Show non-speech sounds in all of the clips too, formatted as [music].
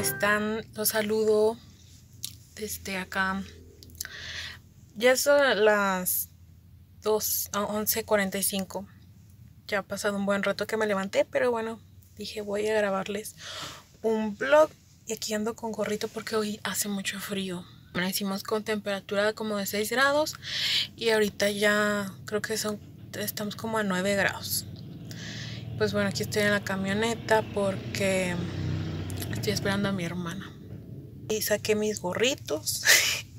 están? Los saludo desde acá. Ya son las 11.45. Ah, ya ha pasado un buen rato que me levanté, pero bueno, dije voy a grabarles un vlog. Y aquí ando con gorrito porque hoy hace mucho frío. hicimos con temperatura como de 6 grados y ahorita ya creo que son estamos como a 9 grados. Pues bueno, aquí estoy en la camioneta porque Estoy esperando a mi hermana. Y saqué mis gorritos.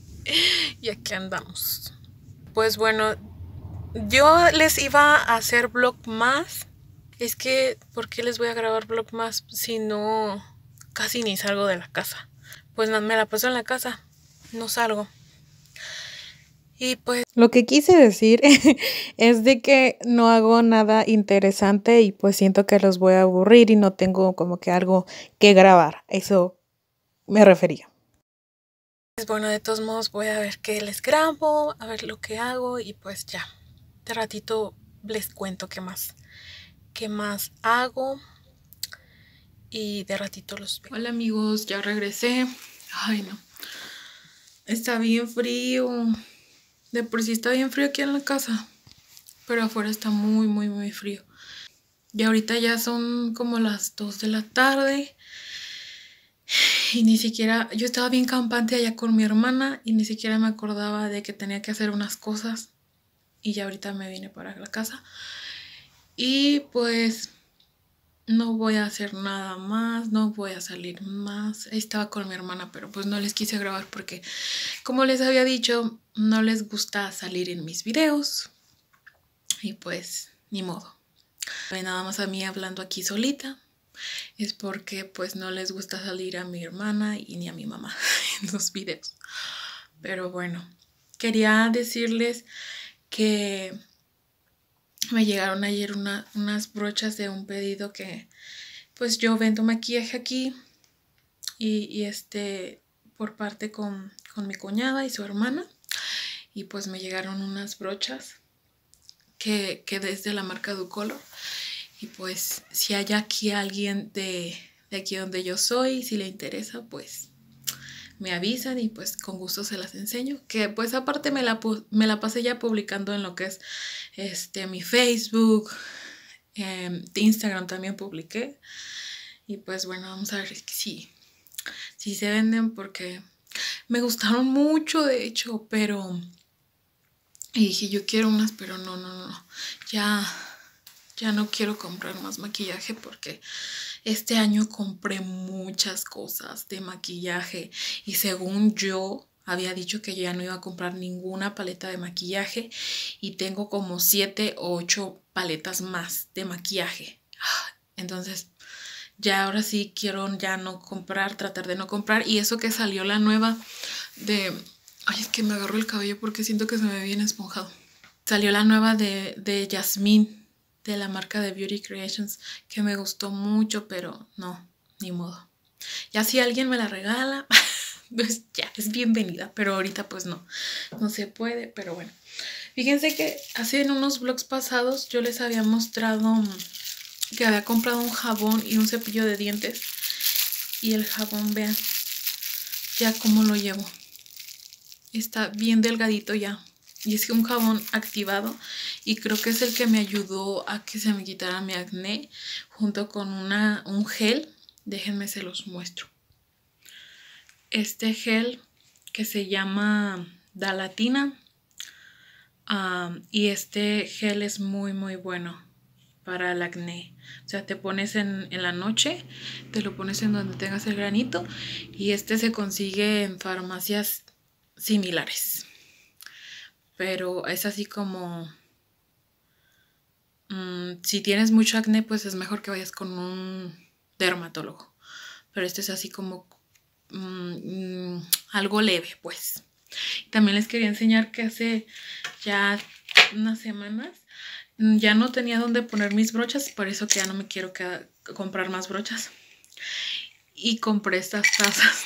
[laughs] y aquí andamos. Pues bueno, yo les iba a hacer vlog más. Es que, ¿por qué les voy a grabar vlog más si no casi ni salgo de la casa? Pues me la paso en la casa, no salgo. Y pues lo que quise decir [laughs] es de que no hago nada interesante y pues siento que los voy a aburrir y no tengo como que algo que grabar. Eso me refería. Pues, bueno, de todos modos voy a ver qué les grabo, a ver lo que hago y pues ya. De ratito les cuento qué más, qué más hago y de ratito los veo. Hola amigos, ya regresé. Ay no. Está bien frío. De por sí está bien frío aquí en la casa, pero afuera está muy, muy, muy frío. Y ahorita ya son como las 2 de la tarde. Y ni siquiera, yo estaba bien campante allá con mi hermana y ni siquiera me acordaba de que tenía que hacer unas cosas. Y ya ahorita me vine para la casa. Y pues no voy a hacer nada más, no voy a salir más. Estaba con mi hermana, pero pues no les quise grabar porque, como les había dicho, no les gusta salir en mis videos. Y pues, ni modo. Nada más a mí hablando aquí solita. Es porque pues no les gusta salir a mi hermana y ni a mi mamá [laughs] en los videos. Pero bueno, quería decirles que me llegaron ayer unas brochas de un pedido que pues yo vendo maquillaje aquí y, y este por parte con, mi cuñada y su hermana y pues me llegaron unas brochas que, que desde la marca Ducolor y pues si hay aquí alguien de, de aquí donde yo soy, si le interesa pues me avisan y pues con gusto se las enseño. Que pues aparte me la, me la pasé ya publicando en lo que es este, mi Facebook, em, Instagram también publiqué. Y pues bueno, vamos a ver si, si se venden porque me gustaron mucho de hecho, pero... Y dije, yo quiero unas, pero no, no, no, ya, ya no quiero comprar más maquillaje porque este año compré muchas cosas de maquillaje y según yo había dicho que ya no iba a comprar ninguna paleta de maquillaje y tengo como 7 o 8 paletas más de maquillaje. [gasps] Entonces, ya ahora sí quiero ya no comprar, tratar de no comprar. Y eso que salió la nueva de... Ay, es que me agarro el cabello porque siento que se me viene esponjado. Salió la nueva de, de Yasmín, de la marca de Beauty Creations que me gustó mucho, pero no, ni modo. Ya si alguien me la regala, [laughs] pues ya, es bienvenida, pero ahorita pues no, no se puede, pero bueno. Fíjense que hace en unos vlogs pasados yo les había mostrado mm, que había comprado un jabón y un cepillo de dientes. Y el jabón, vean, ya cómo lo llevo. Está bien delgadito ya. Y es que un jabón activado y creo que es el que me ayudó a que se me quitara mi acné junto con una, un gel. Déjenme se los muestro. Este gel que se llama Dalatina y este gel es muy muy bueno para el acné. O sea, te pones en, la noche, te lo pones en donde tengas el granito y este se consigue en farmacias similares. Pero es así como Mm, si tienes mucho acné, pues es mejor que vayas con un dermatólogo. Pero este es así como mm, algo leve, pues. También les quería enseñar que hace ya unas semanas mm, ya no tenía dónde poner mis brochas, por eso que ya no me quiero comprar más brochas. Y compré estas tazas.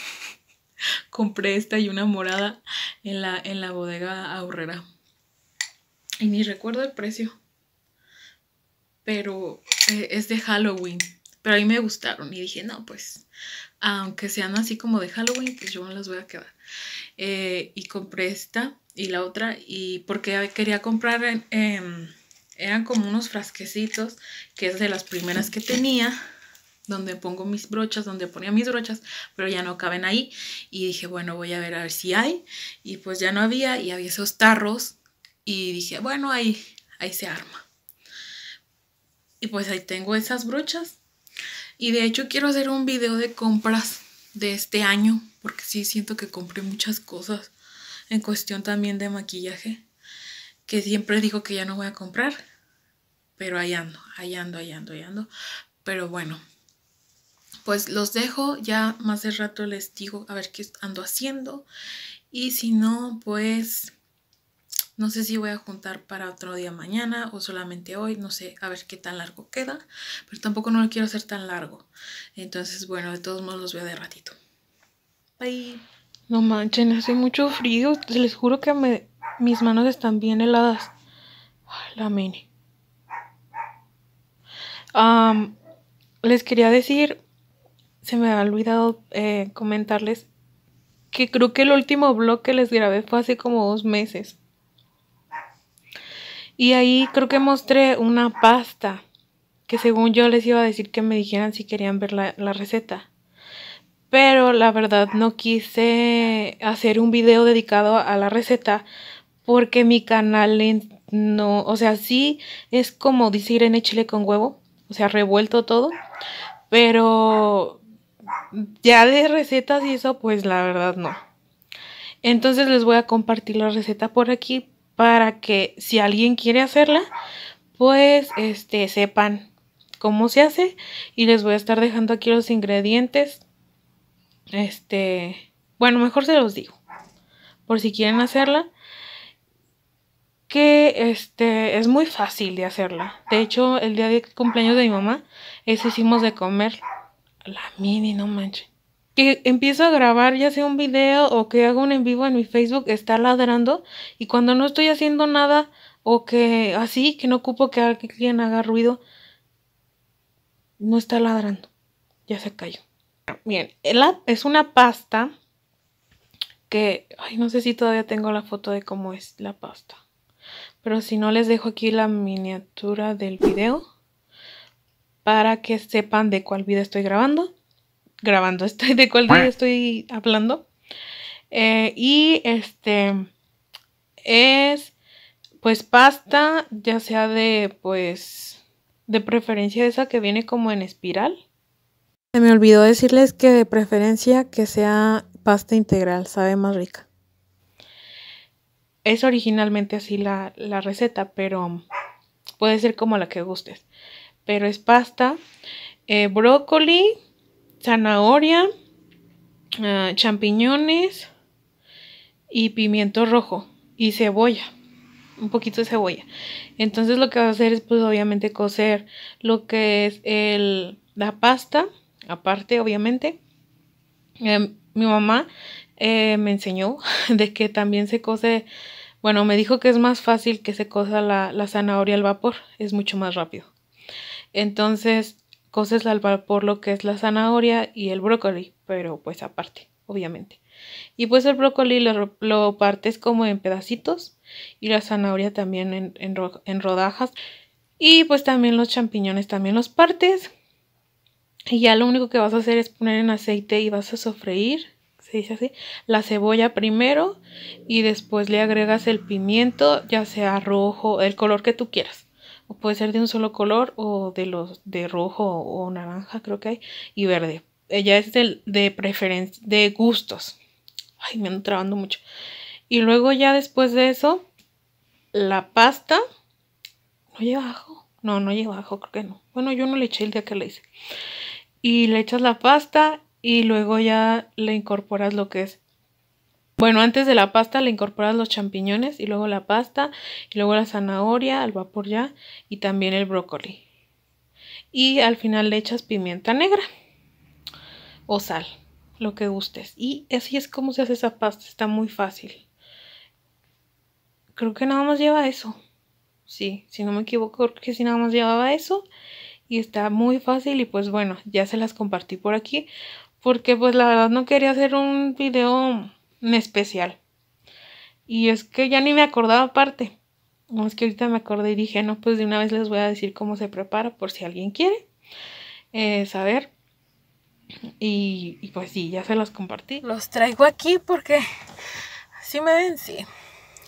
[laughs] compré esta y una morada en la, en la bodega ahorrera. Y ni recuerdo el precio pero eh, es de Halloween. Pero a mí me gustaron y dije, no, pues, aunque sean así como de Halloween, pues yo me las voy a quedar. Eh, y compré esta y la otra, y porque quería comprar, eran como unos frasquecitos, que es de las primeras que tenía, donde pongo mis brochas, donde ponía mis brochas, pero ya no caben ahí. Y dije, bueno, voy a ver a ver si hay. Y pues ya no había, y había esos tarros, y dije, bueno, ahí, ahí se arma. Y pues ahí tengo esas brochas. Y de hecho quiero hacer un video de compras de este año. Porque sí siento que compré muchas cosas en cuestión también de maquillaje. Que siempre digo que ya no voy a comprar. Pero ahí ando, ahí ando, ahí ando, ahí ando. Pero bueno, pues los dejo. Ya más de rato les digo a ver qué ando haciendo. Y si no, pues no sé si voy a juntar para otro día mañana o solamente hoy, no sé, a ver qué tan largo queda, pero tampoco no lo quiero hacer tan largo. Entonces, bueno, de todos modos los veo de ratito. Bye. No manchen, hace mucho frío, les juro que mis manos están bien heladas. la mini. les quería decir, se me ha olvidado eh, comentarles que creo que el último vlog que les grabé fue hace como dos meses. Y ahí creo que mostré una pasta que según yo les iba a decir que me dijeran si querían ver la, receta. Pero la verdad no quise hacer un video dedicado a la receta porque mi canal no, o sea, sí es como dice Irene chile con huevo, o sea, revuelto todo, pero ya de recetas y eso, pues la verdad no. Entonces les voy a compartir la receta por aquí para que si alguien quiere hacerla, pues este sepan cómo se hace y les voy a estar dejando aquí los ingredientes. Este, bueno, mejor se los digo. Por si quieren hacerla que este es muy fácil de hacerla. De hecho, el día de cumpleaños de mi mamá, eso hicimos de comer la mini, no manches que empiezo a grabar ya sea un video o que hago un en vivo en mi Facebook está ladrando y cuando no estoy haciendo nada o que así que no ocupo que alguien haga ruido no está ladrando ya se cayó bien el es una pasta que ay no sé si todavía tengo la foto de cómo es la pasta pero si no les dejo aquí la miniatura del video para que sepan de cuál video estoy grabando grabando, [laughs] estoy de cuál día estoy hablando. Eh, y este es pues pasta, ya sea de pues de preferencia esa que viene como en espiral. Se me olvidó decirles que de preferencia que sea pasta integral, sabe más rica. Es originalmente así la, receta, pero puede ser como la que gustes. Pero es pasta, eh, brócoli, zanahoria, ah, champiñones y pimiento rojo y cebolla, un poquito de cebolla. Entonces lo que va a hacer es pues obviamente cocer lo que es la pasta, aparte obviamente. Em, mi mamá eh, me enseñó [laughs] de que también se cose, bueno, me dijo que es más fácil que se cosa la, la zanahoria al vapor, es mucho más rápido. Entonces, Coses al vapor lo que es la zanahoria y el brócoli, pero pues aparte, obviamente. Y pues el brócoli lo, partes como en pedacitos y la zanahoria también en, en rodajas. Y pues también los champiñones también los partes. Y ya lo único que vas a hacer es poner en aceite y vas a sofreír, se dice así, la cebolla primero y después le agregas el pimiento, ya sea rojo, el color que tú quieras o puede ser de un solo color o de los de rojo o naranja creo que hay y verde ella es de, de preferencia de gustos ay me ando trabando mucho y luego ya después de eso la pasta no lleva ajo no no lleva ajo creo que no bueno yo no le eché el día que le hice y le echas la pasta y luego ya le incorporas lo que es bueno, antes de la pasta le incorporas los champiñones y luego la pasta y luego la zanahoria al vapor ya y también el brócoli. Y al final le echas pimienta negra o sal, lo que gustes. Y así es como se hace esa pasta, está muy fácil. Creo que nada más lleva eso. Sí, si no me equivoco, creo que sí nada más llevaba eso. Y está muy fácil y pues bueno, ya se las compartí por aquí. Porque pues la verdad no quería hacer un video especial. Y es que ya ni me acordaba aparte. es que ahorita me acordé y dije, no, pues de una vez les voy a decir cómo se prepara por si alguien quiere eh, saber. Y, pues sí, ya se los compartí. Los traigo aquí porque así me ven, sí.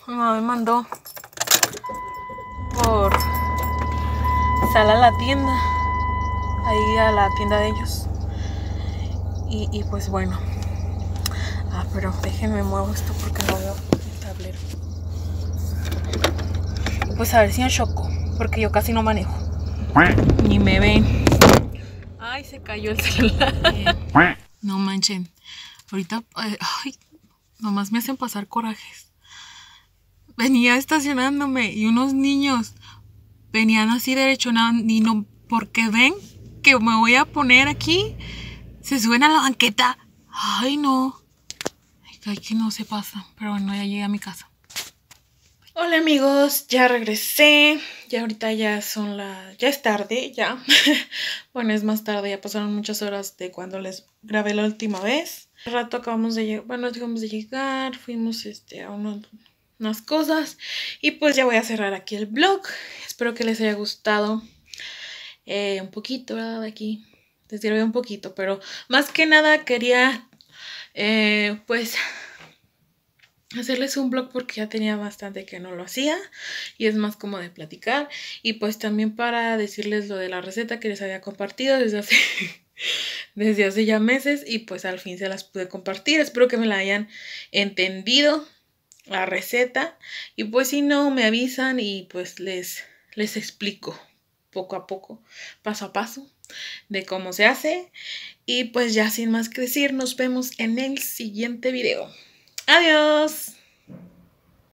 No, me mandó por sal a la tienda, ahí a la tienda de ellos. y pues bueno, Ah, pero déjenme muevo esto porque no veo el tablero. Pues a ver si en choco, porque yo casi no manejo. Ni me ven. Ay, se cayó el celular. No manchen. Ahorita, eh, nomás me hacen pasar corajes. Venía estacionándome y unos niños venían así derecho, ni no, porque ven que me voy a poner aquí, se suben a la banqueta. Ay, no que aquí no se pasa. Pero bueno, ya llegué a mi casa. Hola amigos, ya regresé, ya ahorita ya son las... ya es tarde, ya, [laughs] bueno es más tarde, ya pasaron muchas horas de cuando les grabé la última vez. un rato acabamos de llegar, bueno acabamos de llegar, fuimos este, a unas cosas y pues ya voy a cerrar aquí el vlog, espero que les haya gustado eh, un poquito de aquí, les grabé un poquito, pero más que nada quería eh, pues hacerles un blog porque ya tenía bastante que no lo hacía y es más como de platicar y pues también para decirles lo de la receta que les había compartido desde hace [laughs] desde hace ya meses y pues al fin se las pude compartir espero que me la hayan entendido la receta y pues si no me avisan y pues les les explico poco a poco paso a paso de cómo se hace. Y pues ya sin más que decir, nos vemos en el siguiente video. ¡Adiós!